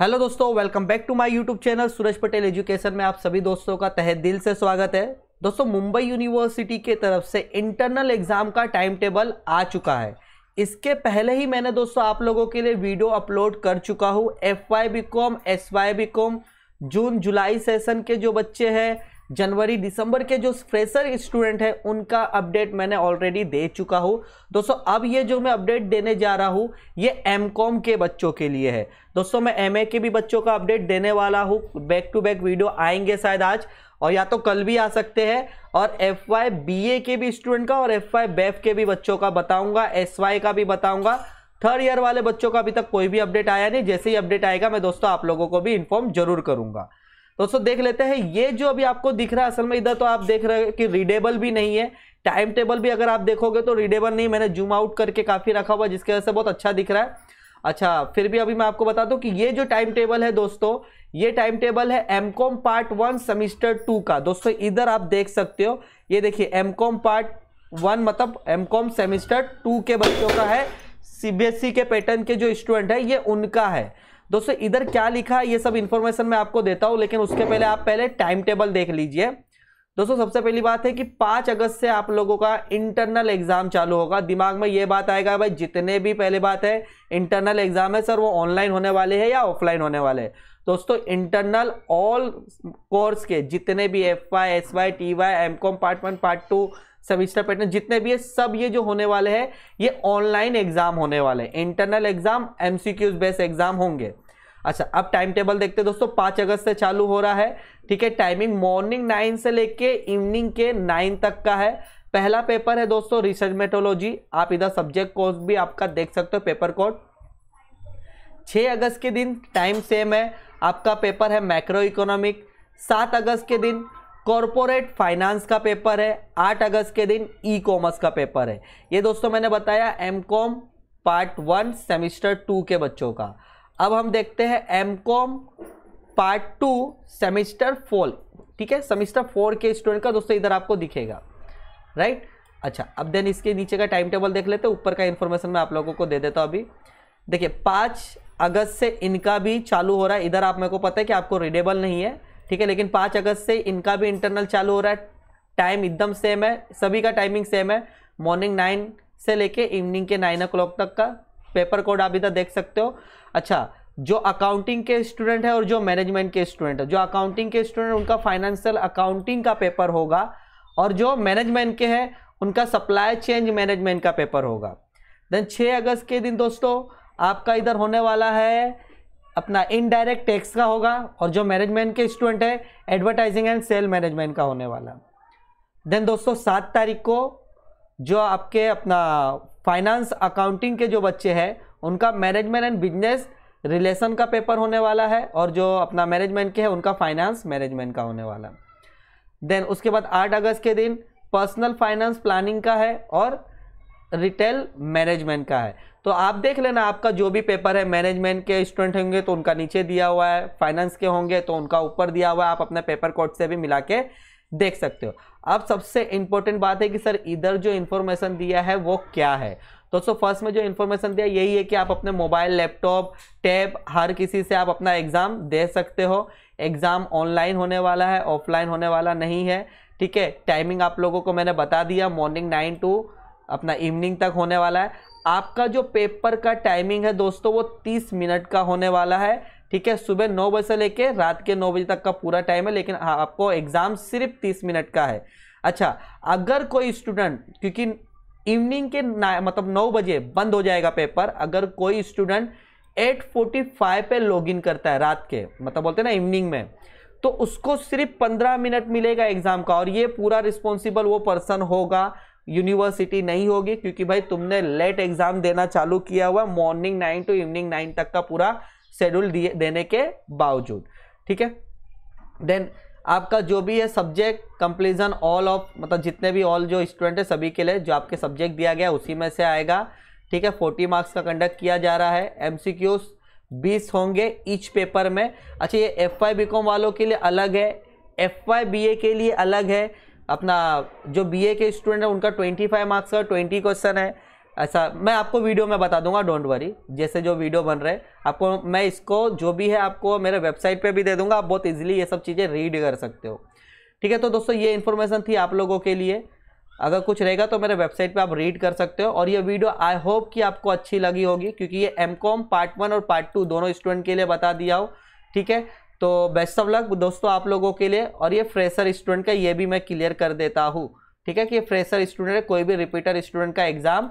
hello दोस्तों welcome back to my YouTube channel Suraj Patel education में आप सभी दोस्तों का तहे दिल से स्वागत है दोस्तों मुंबई यूनिवर्सिटी के तरफ से इंटरनल एग्ज़ाम का टाइम टेबल आ चुका है इसके पहले ही मैंने दोस्तों आप लोगों के लिए वीडियो अपलोड कर चुका हूँ F Y B com S Y B com जून जुलाई सेशन के जो बच्चे हैं जनवरी दिसंबर के जो फ्रेशर स्टूडेंट हैं उनका अपडेट मैंने ऑलरेडी दे चुका हूँ दोस्तों अब ये जो मैं अपडेट देने जा रहा हूँ ये एम कॉम के बच्चों के लिए है दोस्तों मैं एम ए के भी बच्चों का अपडेट देने वाला हूँ बैक टू बैक वीडियो आएंगे शायद आज और या तो कल भी आ सकते हैं और एफ वाई बी ए के भी स्टूडेंट का और एफ वाई बेफ के भी बच्चों का बताऊँगा एस वाई का भी बताऊँगा थर्ड ईयर वाले बच्चों का अभी तक कोई भी अपडेट आया नहीं जैसे ही अपडेट आएगा मैं दोस्तों आप लोगों को भी इन्फॉर्म जरूर करूँगा दोस्तों देख लेते हैं ये जो अभी आपको दिख रहा है असल में इधर तो आप देख रहे हो कि रीडेबल भी नहीं है टाइम टेबल भी अगर आप देखोगे तो रीडेबल नहीं मैंने जूम आउट करके काफ़ी रखा हुआ जिसकी वजह से बहुत अच्छा दिख रहा है अच्छा फिर भी अभी मैं आपको बता दूं कि ये जो टाइम टेबल है दोस्तों ये टाइम टेबल है M com part one semester two का दोस्तों इधर आप देख सकते हो ये देखिए एम कॉम पार्ट वन मतलब एम कॉम सेमिस्टर टू के बच्चों का है सीबीएसई e के पैटर्न के जो स्टूडेंट है ये उनका है दोस्तों इधर क्या लिखा है ये सब इन्फॉर्मेशन मैं आपको देता हूँ लेकिन उसके पहले आप पहले टाइम टेबल देख लीजिए दोस्तों सबसे पहली बात है कि पाँच अगस्त से आप लोगों का इंटरनल एग्जाम चालू होगा दिमाग में ये बात आएगा भाई जितने भी पहले बात है इंटरनल एग्जाम है सर वो ऑनलाइन होने वाले हैं या ऑफलाइन होने वाले हैं दोस्तों इंटरनल ऑल कोर्स के जितने भी F Y S Y T Y M com part one part two semester pattern जितने भी है सब ये जो होने वाले हैं ये ऑनलाइन एग्जाम होने वाले हैं internal exam MCQs based exam होंगे अच्छा अब टाइम टेबल देखते हैं दोस्तों पाँच अगस्त से चालू हो रहा है ठीक है टाइमिंग मॉर्निंग नाइन से लेके इवनिंग के नाइन तक का है पहला पेपर है दोस्तों रिसर्च मेटोलॉजी आप इधर सब्जेक्ट कोर्स भी आपका देख सकते हो पेपर कोड 6 अगस्त के दिन टाइम सेम है आपका पेपर है मैक्रो इकोनॉमिक सात अगस्त के दिन कॉरपोरेट फाइनेंस का पेपर है आठ अगस्त के दिन ई कॉमर्स का पेपर है ये दोस्तों मैंने बताया M com part one semester two के बच्चों का अब हम देखते हैं M com part two semester four ठीक है सेमिस्टर फोर के स्टूडेंट का दोस्तों इधर आपको दिखेगा राइट अच्छा अब देन इसके नीचे का टाइम टेबल देख लेते ऊपर का इन्फॉर्मेशन मैं आप लोगों को दे देता हूँ अभी देखिए पाँच अगस्त से इनका भी चालू हो रहा है इधर आप मेरे को पता है कि आपको रीडेबल नहीं है ठीक है लेकिन पाँच अगस्त से इनका भी इंटरनल चालू हो रहा है टाइम एकदम सेम है सभी का टाइमिंग सेम है मॉर्निंग नाइन से लेके इवनिंग के नाइन ओ तक का पेपर कोड आप इधर देख सकते हो अच्छा जो अकाउंटिंग के स्टूडेंट है और जो मैनेजमेंट के स्टूडेंट है जो अकाउंटिंग के स्टूडेंट उनका फाइनेंशियल अकाउंटिंग का पेपर होगा और जो मैनेजमेंट के हैं उनका सप्लाई चेंज मैनेजमेंट का पेपर होगा देन 6 अगस्त के दिन दोस्तों आपका इधर होने वाला है अपना इनडायरेक्ट टैक्स का होगा और जो मैनेजमेंट के स्टूडेंट है एडवर्टाइजिंग एंड सेल मैनेजमेंट का होने वाला देन दोस्तों सात तारीख को जो आपके अपना फाइनेंस अकाउंटिंग के जो बच्चे हैं उनका मैनेजमेंट एंड बिजनेस रिलेशन का पेपर होने वाला है और जो अपना मैनेजमेंट के है उनका फाइनेंस मैनेजमेंट का होने वाला देन उसके बाद आठ अगस्त के दिन पर्सनल फाइनेंस प्लानिंग का है और रिटेल मैनेजमेंट का है तो आप देख लेना आपका जो भी पेपर है मैनेजमेंट के स्टूडेंट होंगे तो उनका नीचे दिया हुआ है फाइनेंस के होंगे तो उनका ऊपर दिया हुआ है आप अपने पेपर कोड से भी मिला के देख सकते हो अब सबसे इंपॉर्टेंट बात है कि सर इधर जो इन्फॉर्मेशन दिया है वो क्या है दोस्तों फर्स्ट में जो इन्फॉर्मेशन दिया यही है कि आप अपने मोबाइल लैपटॉप टैब हर किसी से आप अपना एग्ज़ाम दे सकते हो एग्ज़ाम ऑनलाइन होने वाला है ऑफलाइन होने वाला नहीं है ठीक है टाइमिंग आप लोगों को मैंने बता दिया मॉर्निंग नाइन टू अपना इवनिंग तक होने वाला है आपका जो पेपर का टाइमिंग है दोस्तों वो तीस मिनट का होने वाला है ठीक है सुबह नौ बजे से लेके रात के नौ बजे तक का पूरा टाइम है लेकिन हाँ आपको एग्ज़ाम सिर्फ तीस मिनट का है अच्छा अगर कोई स्टूडेंट क्योंकि इवनिंग के मतलब नौ बजे बंद हो जाएगा पेपर अगर कोई स्टूडेंट 8:45 पे लॉगिन करता है रात के मतलब बोलते हैं ना इवनिंग में तो उसको सिर्फ पंद्रह मिनट मिलेगा एग्ज़ाम का और ये पूरा रिस्पॉन्सिबल वो पर्सन होगा यूनिवर्सिटी नहीं होगी क्योंकि भाई तुमने लेट एग्जाम देना चालू किया हुआ morning nine to evening nine तक का पूरा शेड्यूल दिए देने के बावजूद ठीक है देन आपका जो भी है सब्जेक्ट कंप्लीजन ऑल ऑफ मतलब जितने भी ऑल जो स्टूडेंट है सभी के लिए जो आपके सब्जेक्ट दिया गया उसी में से आएगा ठीक है फोर्टी मार्क्स का कंडक्ट किया जा रहा है एम सी बीस होंगे ईच पेपर में अच्छा ये एफ आई बी कॉम वालों के लिए अलग है एफ वाई बी ए के लिए अलग है अपना जो बीए के स्टूडेंट हैं उनका ट्वेंटी फाइव मार्क्स का ट्वेंटी क्वेश्चन है ऐसा मैं आपको वीडियो में बता दूंगा डोंट वरी जैसे जो वीडियो बन रहे आपको मैं इसको जो भी है आपको मेरे वेबसाइट पे भी दे दूंगा आप बहुत इजीली ये सब चीज़ें रीड कर सकते हो ठीक है तो दोस्तों ये इन्फॉर्मेशन थी आप लोगों के लिए अगर कुछ रहेगा तो मेरे वेबसाइट पर आप रीड कर सकते हो और ये वीडियो आई होप कि आपको अच्छी लगी होगी क्योंकि ये एम पार्ट वन और पार्ट टू दोनों स्टूडेंट के लिए बता दिया हो ठीक है तो बेस्ट ऑफ लक दोस्तों आप लोगों के लिए और ये फ्रेशर स्टूडेंट का ये भी मैं क्लियर कर देता हूँ ठीक है कि ये फ्रेशर स्टूडेंट है कोई भी रिपीटर स्टूडेंट का एग्ज़ाम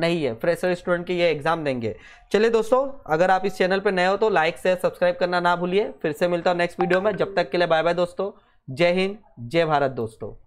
नहीं है फ्रेशर स्टूडेंट के ये एग्ज़ाम देंगे चलिए दोस्तों अगर आप इस चैनल पर नए हो तो लाइक शेयर सब्सक्राइब करना ना भूलिए फिर से मिलता हूँ नेक्स्ट वीडियो में जब तक के लिए बाय बाय दोस्तों जय हिंद जय भारत दोस्तों